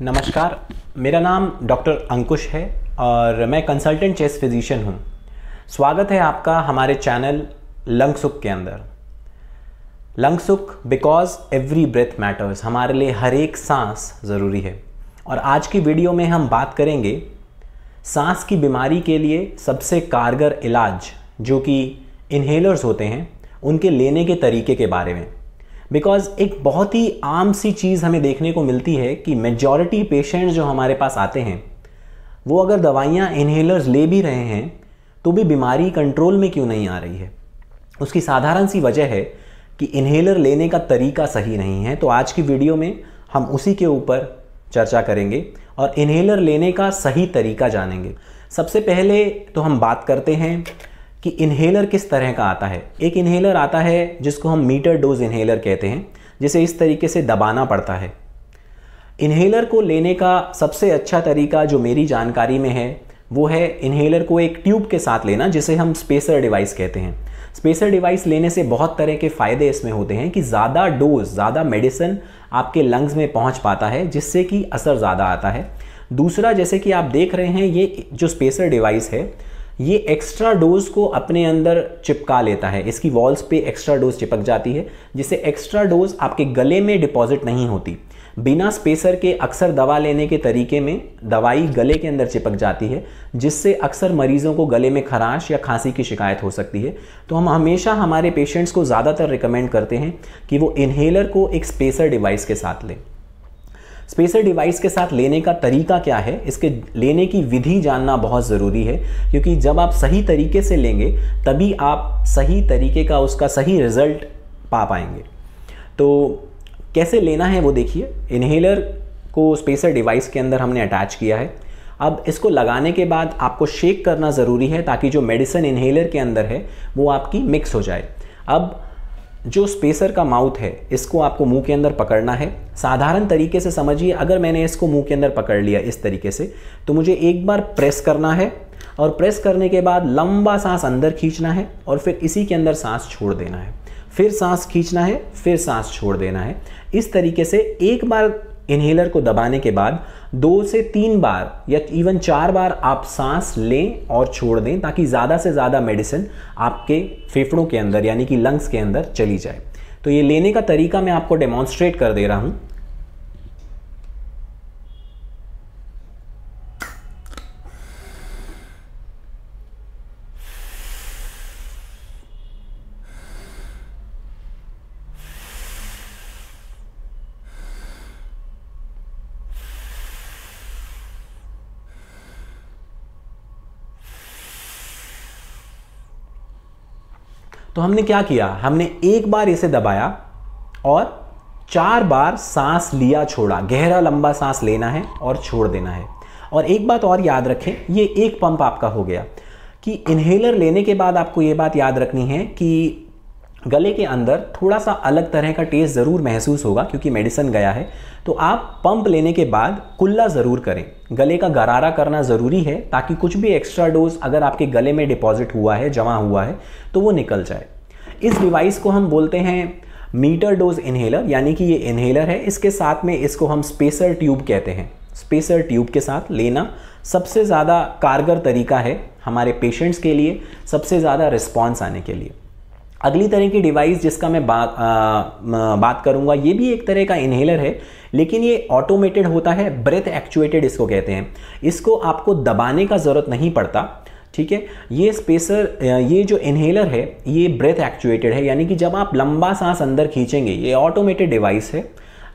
नमस्कार मेरा नाम डॉक्टर अंकुश है और मैं कंसल्टेंट चेस्ट फिजिशियन हूँ स्वागत है आपका हमारे चैनल लंग सुख के अंदर लंग सुख बिकॉज एवरी ब्रेथ मैटर्स हमारे लिए हर एक सांस ज़रूरी है और आज की वीडियो में हम बात करेंगे सांस की बीमारी के लिए सबसे कारगर इलाज जो कि इन्हेलर्स होते हैं उनके लेने के तरीके के बारे में बिकॉज एक बहुत ही आम सी चीज़ हमें देखने को मिलती है कि मेजॉरिटी पेशेंट्स जो हमारे पास आते हैं वो अगर दवाइयाँ इन्हेलर्स ले भी रहे हैं तो भी बीमारी कंट्रोल में क्यों नहीं आ रही है उसकी साधारण सी वजह है कि इन्हेलर लेने का तरीका सही नहीं है तो आज की वीडियो में हम उसी के ऊपर चर्चा करेंगे और इन्हेलर लेने का सही तरीका जानेंगे सबसे पहले तो हम बात करते हैं कि इन्हेलर किस तरह का आता है एक इन्हेलर आता है जिसको हम मीटर डोज इन्हेलर कहते हैं जिसे इस तरीके से दबाना पड़ता है इन्हेलर को लेने का सबसे अच्छा तरीका जो मेरी जानकारी में है वो है इन्हेलर को एक ट्यूब के साथ लेना जिसे हम स्पेसर डिवाइस कहते हैं स्पेसर डिवाइस लेने से बहुत तरह के फ़ायदे इसमें होते हैं कि ज़्यादा डोज ज़्यादा मेडिसिन आपके लंग्स में पहुंच पाता है जिससे कि असर ज़्यादा आता है दूसरा जैसे कि आप देख रहे हैं ये जो स्पेसर डिवाइस है ये एक्स्ट्रा डोज को अपने अंदर चिपका लेता है इसकी वॉल्स पे एक्स्ट्रा डोज चिपक जाती है जिससे एक्स्ट्रा डोज आपके गले में डिपॉजिट नहीं होती बिना स्पेसर के अक्सर दवा लेने के तरीके में दवाई गले के अंदर चिपक जाती है जिससे अक्सर मरीज़ों को गले में खराश या खांसी की शिकायत हो सकती है तो हम हमेशा हमारे पेशेंट्स को ज़्यादातर रिकमेंड करते हैं कि वो इन्हेलर को एक स्पेसर डिवाइस के साथ लें स्पेसर डिवाइस के साथ लेने का तरीका क्या है इसके लेने की विधि जानना बहुत ज़रूरी है क्योंकि जब आप सही तरीके से लेंगे तभी आप सही तरीके का उसका सही रिजल्ट पा पाएंगे तो कैसे लेना है वो देखिए इन्हेलर को स्पेसर डिवाइस के अंदर हमने अटैच किया है अब इसको लगाने के बाद आपको शेक करना ज़रूरी है ताकि जो मेडिसिन इन्हेलर के अंदर है वो आपकी मिक्स हो जाए अब जो स्पेसर का माउथ है इसको आपको मुंह के अंदर पकड़ना है साधारण तरीके से समझिए अगर मैंने इसको मुंह के अंदर पकड़ लिया इस तरीके से तो मुझे एक बार प्रेस करना है और प्रेस करने के बाद लंबा सांस अंदर खींचना है और फिर इसी के अंदर सांस छोड़ देना है फिर सांस खींचना है फिर सांस छोड़ देना है इस तरीके से एक बार इनहेलर को दबाने के बाद दो से तीन बार या इवन चार बार आप सांस लें और छोड़ दें ताकि ज़्यादा से ज़्यादा मेडिसिन आपके फेफड़ों के अंदर यानी कि लंग्स के अंदर चली जाए तो ये लेने का तरीका मैं आपको डेमॉन्स्ट्रेट कर दे रहा हूँ तो हमने क्या किया हमने एक बार इसे दबाया और चार बार सांस लिया छोड़ा गहरा लंबा सांस लेना है और छोड़ देना है और एक बात और याद रखें ये एक पंप आपका हो गया कि इन्हेलर लेने के बाद आपको ये बात याद रखनी है कि गले के अंदर थोड़ा सा अलग तरह का टेस्ट ज़रूर महसूस होगा क्योंकि मेडिसन गया है तो आप पंप लेने के बाद कुल्ला ज़रूर करें गले का गरारा करना ज़रूरी है ताकि कुछ भी एक्स्ट्रा डोज अगर आपके गले में डिपॉजिट हुआ है जमा हुआ है तो वो निकल जाए इस डिवाइस को हम बोलते हैं मीटर डोज इन्हेलर यानी कि ये इन्हेलर है इसके साथ में इसको हम स्पेसर ट्यूब कहते हैं स्पेसर ट्यूब के साथ लेना सबसे ज़्यादा कारगर तरीका है हमारे पेशेंट्स के लिए सबसे ज़्यादा रिस्पॉन्स आने के लिए अगली तरह की डिवाइस जिसका मैं बात बात करूंगा ये भी एक तरह का इन्हेलर है लेकिन ये ऑटोमेटेड होता है ब्रेथ एक्चुएटेड इसको कहते हैं इसको आपको दबाने का ज़रूरत नहीं पड़ता ठीक है ये स्पेसर ये जो इन्हेलर है ये ब्रेथ एक्चुएटेड है यानी कि जब आप लंबा सांस अंदर खींचेंगे ये ऑटोमेटेड डिवाइस है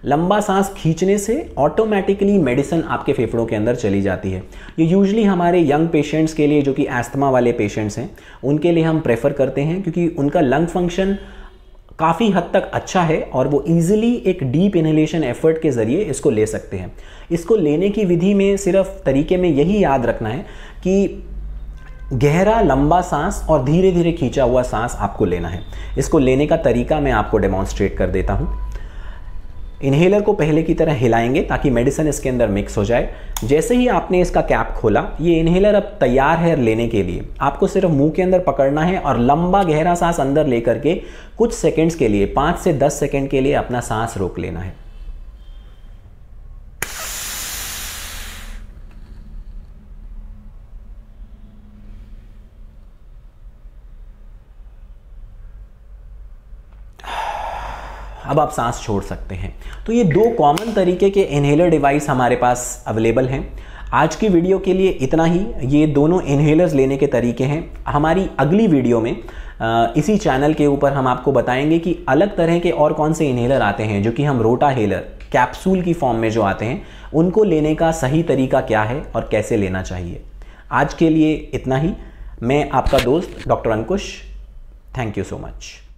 लंबा सांस खींचने से ऑटोमेटिकली मेडिसिन आपके फेफड़ों के अंदर चली जाती है ये यूजली हमारे यंग पेशेंट्स के लिए जो कि एस्थमा वाले पेशेंट्स हैं उनके लिए हम प्रेफर करते हैं क्योंकि उनका लंग फंक्शन काफ़ी हद तक अच्छा है और वो इजीली एक डीप इनहेलेशन एफर्ट के ज़रिए इसको ले सकते हैं इसको लेने की विधि में सिर्फ तरीके में यही याद रखना है कि गहरा लंबा सांस और धीरे धीरे खींचा हुआ सांस आपको लेना है इसको लेने का तरीका मैं आपको डेमॉन्स्ट्रेट कर देता हूँ इन्हेलर को पहले की तरह हिलाएंगे ताकि मेडिसिन इसके अंदर मिक्स हो जाए जैसे ही आपने इसका कैप खोला ये इन्हेलर अब तैयार है लेने के लिए आपको सिर्फ मुंह के अंदर पकड़ना है और लंबा गहरा सांस अंदर लेकर के कुछ सेकंड्स के लिए पाँच से दस सेकंड के लिए अपना सांस रोक लेना है अब आप सांस छोड़ सकते हैं तो ये दो कॉमन तरीके के इन्हेलर डिवाइस हमारे पास अवेलेबल हैं आज की वीडियो के लिए इतना ही ये दोनों इन्हेलर्स लेने के तरीके हैं हमारी अगली वीडियो में इसी चैनल के ऊपर हम आपको बताएंगे कि अलग तरह के और कौन से इन्हेलर आते हैं जो कि हम रोटा हेलर कैप्सूल की फॉर्म में जो आते हैं उनको लेने का सही तरीका क्या है और कैसे लेना चाहिए आज के लिए इतना ही मैं आपका दोस्त doctor Ankush thank you so much